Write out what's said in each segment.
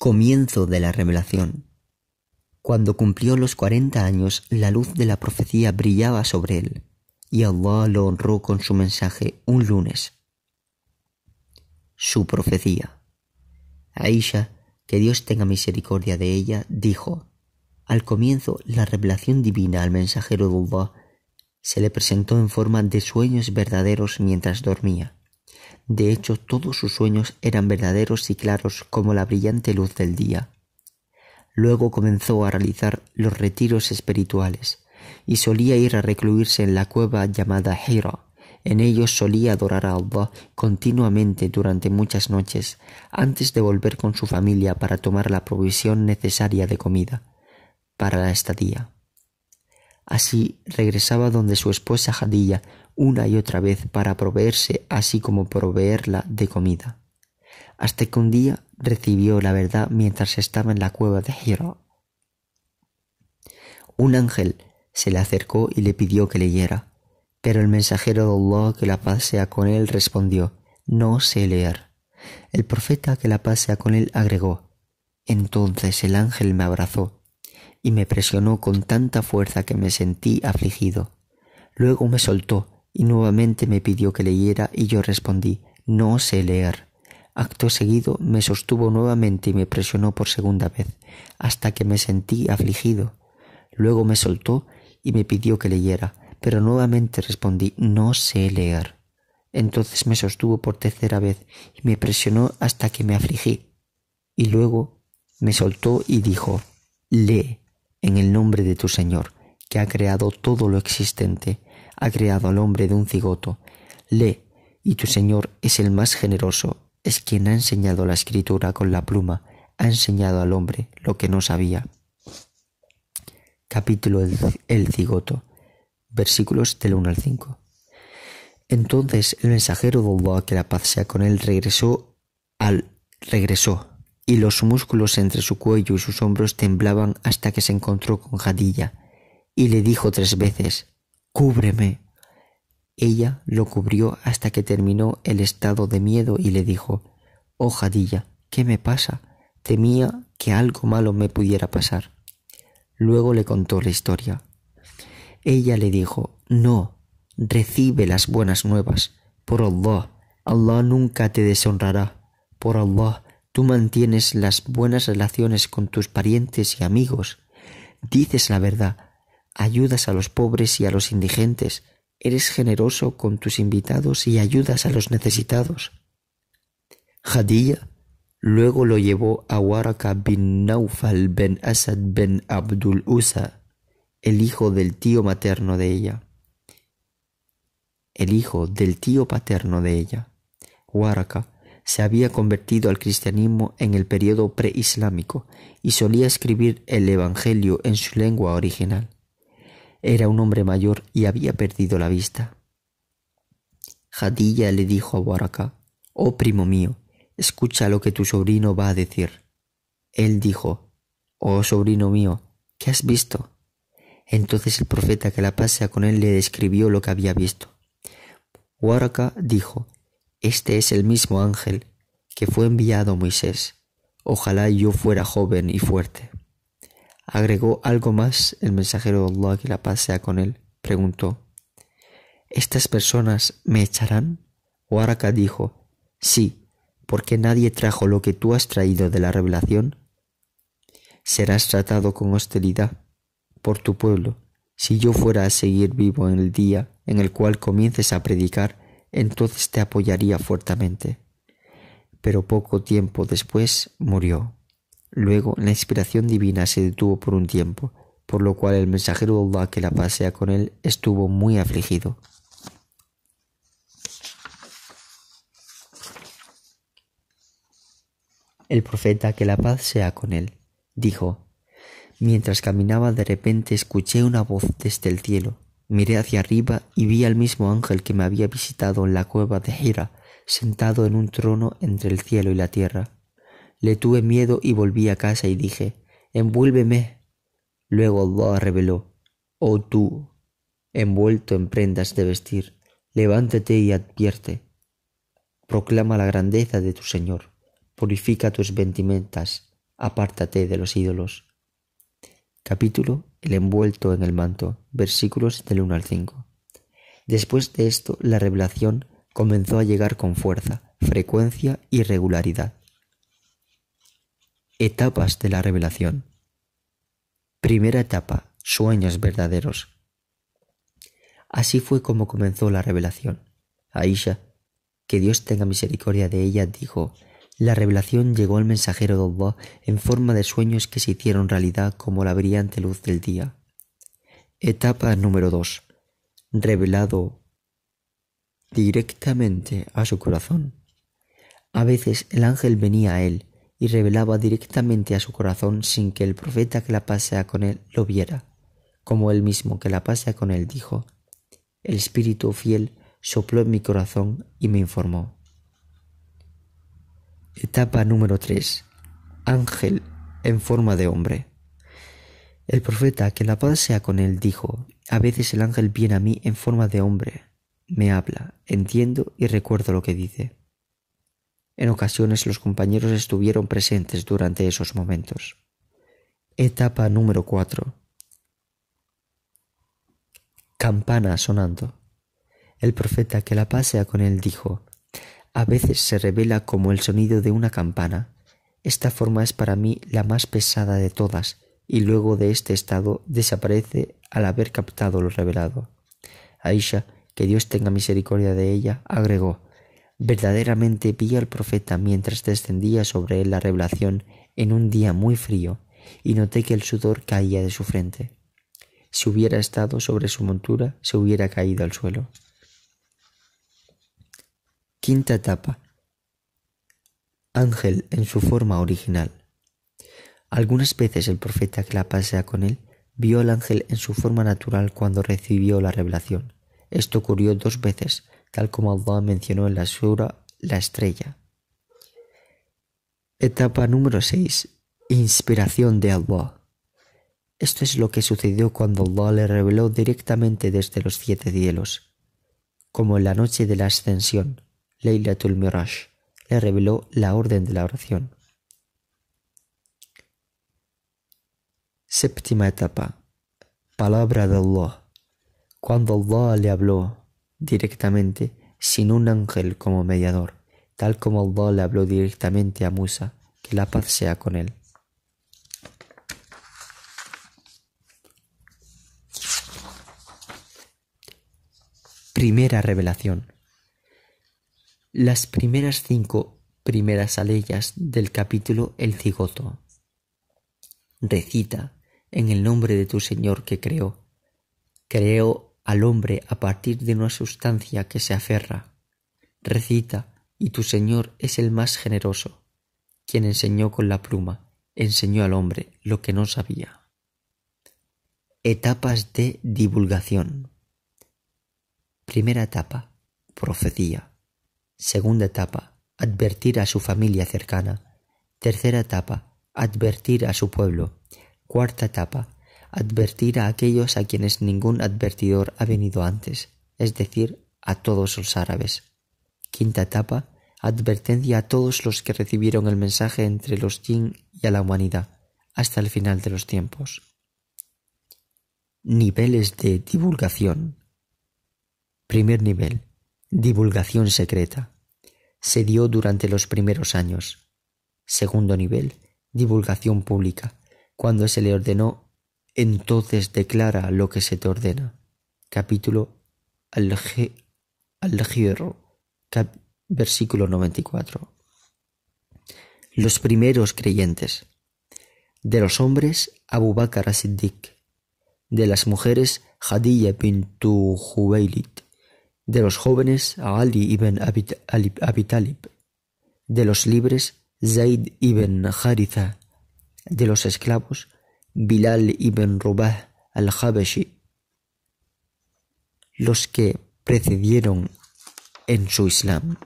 Comienzo de la revelación. Cuando cumplió los cuarenta años, la luz de la profecía brillaba sobre él, y Allah lo honró con su mensaje un lunes. Su profecía. Aisha, que Dios tenga misericordia de ella, dijo, al comienzo la revelación divina al mensajero de Allah se le presentó en forma de sueños verdaderos mientras dormía. De hecho, todos sus sueños eran verdaderos y claros como la brillante luz del día. Luego comenzó a realizar los retiros espirituales, y solía ir a recluirse en la cueva llamada Hira. En ellos solía adorar a Allah continuamente durante muchas noches, antes de volver con su familia para tomar la provisión necesaria de comida para la estadía. Así regresaba donde su esposa Jadilla una y otra vez para proveerse así como proveerla de comida. Hasta que un día recibió la verdad mientras estaba en la cueva de Hira. Un ángel se le acercó y le pidió que leyera, pero el mensajero de Allah que la paz sea con él respondió, no sé leer. El profeta que la paz sea con él agregó, entonces el ángel me abrazó y me presionó con tanta fuerza que me sentí afligido. Luego me soltó y nuevamente me pidió que leyera y yo respondí no sé leer. Acto seguido me sostuvo nuevamente y me presionó por segunda vez, hasta que me sentí afligido. Luego me soltó y me pidió que leyera, pero nuevamente respondí no sé leer. Entonces me sostuvo por tercera vez y me presionó hasta que me afligí. Y luego me soltó y dijo lee en el nombre de tu Señor, que ha creado todo lo existente, ha creado al hombre de un cigoto. Lee, y tu Señor es el más generoso, es quien ha enseñado la escritura con la pluma, ha enseñado al hombre lo que no sabía. Capítulo El, cigoto, versículos del 1 al 5. Entonces el mensajero de a que la paz sea con él, regresó al regresó y los músculos entre su cuello y sus hombros temblaban hasta que se encontró con Jadilla, y le dijo tres veces Cúbreme. Ella lo cubrió hasta que terminó el estado de miedo y le dijo Oh Jadilla, ¿qué me pasa? Temía que algo malo me pudiera pasar. Luego le contó la historia. Ella le dijo No, recibe las buenas nuevas. Por Allah, Allah nunca te deshonrará. Por Allah, Tú mantienes las buenas relaciones con tus parientes y amigos, dices la verdad, ayudas a los pobres y a los indigentes, eres generoso con tus invitados y ayudas a los necesitados. Jadilla luego lo llevó a Waraka bin Naufal ben Asad ben Abdul Usa, el hijo del tío materno de ella. El hijo del tío paterno de ella. Waraka se había convertido al cristianismo en el periodo preislámico y solía escribir el Evangelio en su lengua original. Era un hombre mayor y había perdido la vista. Jadilla le dijo a Waraka: Oh primo mío, escucha lo que tu sobrino va a decir. Él dijo, Oh sobrino mío, ¿qué has visto? Entonces el profeta que la pasea con él le describió lo que había visto. Waraka dijo, este es el mismo ángel que fue enviado a Moisés. Ojalá yo fuera joven y fuerte. Agregó algo más el mensajero de Allah que la paz sea con él. Preguntó, ¿Estas personas me echarán? Waraka dijo, sí, porque nadie trajo lo que tú has traído de la revelación. Serás tratado con hostilidad por tu pueblo. Si yo fuera a seguir vivo en el día en el cual comiences a predicar, entonces te apoyaría fuertemente. Pero poco tiempo después murió. Luego la inspiración divina se detuvo por un tiempo, por lo cual el mensajero de Allah que la sea con él estuvo muy afligido. El profeta que la paz sea con él dijo, Mientras caminaba de repente escuché una voz desde el cielo Miré hacia arriba y vi al mismo ángel que me había visitado en la cueva de Hira, sentado en un trono entre el cielo y la tierra. Le tuve miedo y volví a casa y dije, envuélveme. Luego Allah reveló, oh tú, envuelto en prendas de vestir, levántate y advierte. Proclama la grandeza de tu Señor, purifica tus ventimentas, apártate de los ídolos. Capítulo el envuelto en el manto, versículos del 1 al 5. Después de esto, la revelación comenzó a llegar con fuerza, frecuencia y regularidad. Etapas de la revelación. Primera etapa, sueños verdaderos. Así fue como comenzó la revelación. Aisha, que Dios tenga misericordia de ella, dijo, la revelación llegó al mensajero de en forma de sueños que se hicieron realidad como la brillante luz del día. Etapa número 2. Revelado directamente a su corazón. A veces el ángel venía a él y revelaba directamente a su corazón sin que el profeta que la pasea con él lo viera, como él mismo que la pasea con él dijo. El espíritu fiel sopló en mi corazón y me informó. Etapa número 3. Ángel en forma de hombre. El profeta, que la paz sea con él, dijo, a veces el ángel viene a mí en forma de hombre, me habla, entiendo y recuerdo lo que dice. En ocasiones los compañeros estuvieron presentes durante esos momentos. Etapa número 4. Campana sonando. El profeta, que la paz sea con él, dijo, a veces se revela como el sonido de una campana. Esta forma es para mí la más pesada de todas, y luego de este estado desaparece al haber captado lo revelado. Aisha, que Dios tenga misericordia de ella, agregó Verdaderamente vi al profeta mientras descendía sobre él la revelación en un día muy frío, y noté que el sudor caía de su frente. Si hubiera estado sobre su montura, se hubiera caído al suelo. Quinta etapa. Ángel en su forma original. Algunas veces el profeta que la pasea con él vio al ángel en su forma natural cuando recibió la revelación. Esto ocurrió dos veces, tal como Allah mencionó en la sura la estrella. Etapa número 6. Inspiración de Allah. Esto es lo que sucedió cuando Allah le reveló directamente desde los siete cielos, como en la noche de la ascensión tul Miraj, le reveló la orden de la oración. Séptima etapa. Palabra de Allah. Cuando Allah le habló directamente, sin un ángel como mediador, tal como Allah le habló directamente a Musa, que la paz sea con él. Primera revelación las primeras cinco primeras aleyas del capítulo El cigoto. Recita en el nombre de tu Señor que creó. Creó al hombre a partir de una sustancia que se aferra. Recita, y tu Señor es el más generoso, quien enseñó con la pluma, enseñó al hombre lo que no sabía. Etapas de divulgación. Primera etapa, profecía. Segunda etapa, advertir a su familia cercana. Tercera etapa, advertir a su pueblo. Cuarta etapa, advertir a aquellos a quienes ningún advertidor ha venido antes, es decir, a todos los árabes. Quinta etapa, advertencia a todos los que recibieron el mensaje entre los jin y a la humanidad, hasta el final de los tiempos. Niveles de divulgación. Primer nivel, Divulgación secreta. Se dio durante los primeros años. Segundo nivel. Divulgación pública. Cuando se le ordenó, entonces declara lo que se te ordena. Capítulo Al-Hierro. versículo 94. Los primeros creyentes. De los hombres, Abu Bakr as-Siddiq. De las mujeres, Hadilla bintu de los jóvenes Ali ibn Abi, Talib, de los libres Zaid ibn Haritha, de los esclavos Bilal ibn Rubah al-Habashi. Los que precedieron en su Islam,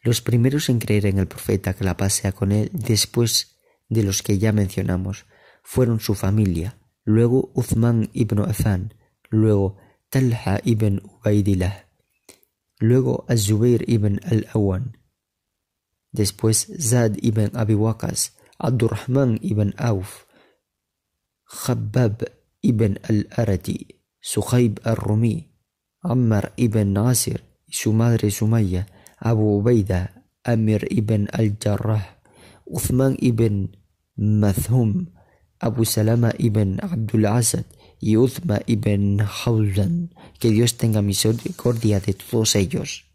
los primeros en creer en el profeta que la pasea con él después de los que ya mencionamos, fueron su familia, luego Uthman ibn Affan, luego Talha ibn Ubaidillah, luego a Zubair ibn al-Awan, después Zad ibn Abi Waqas, Abdurrahman ibn Auf, Khabbab ibn al-Arati, Suhaib al-Rumi, Ammar ibn Nasir y su madre Sumaya, Abu Ubaida, Amir ibn al-Jarrah, Uthman ibn Mathum, Abu Salama ibn Abdul Asad, y Uzma ibn Hawlan, que Dios tenga misericordia de todos ellos.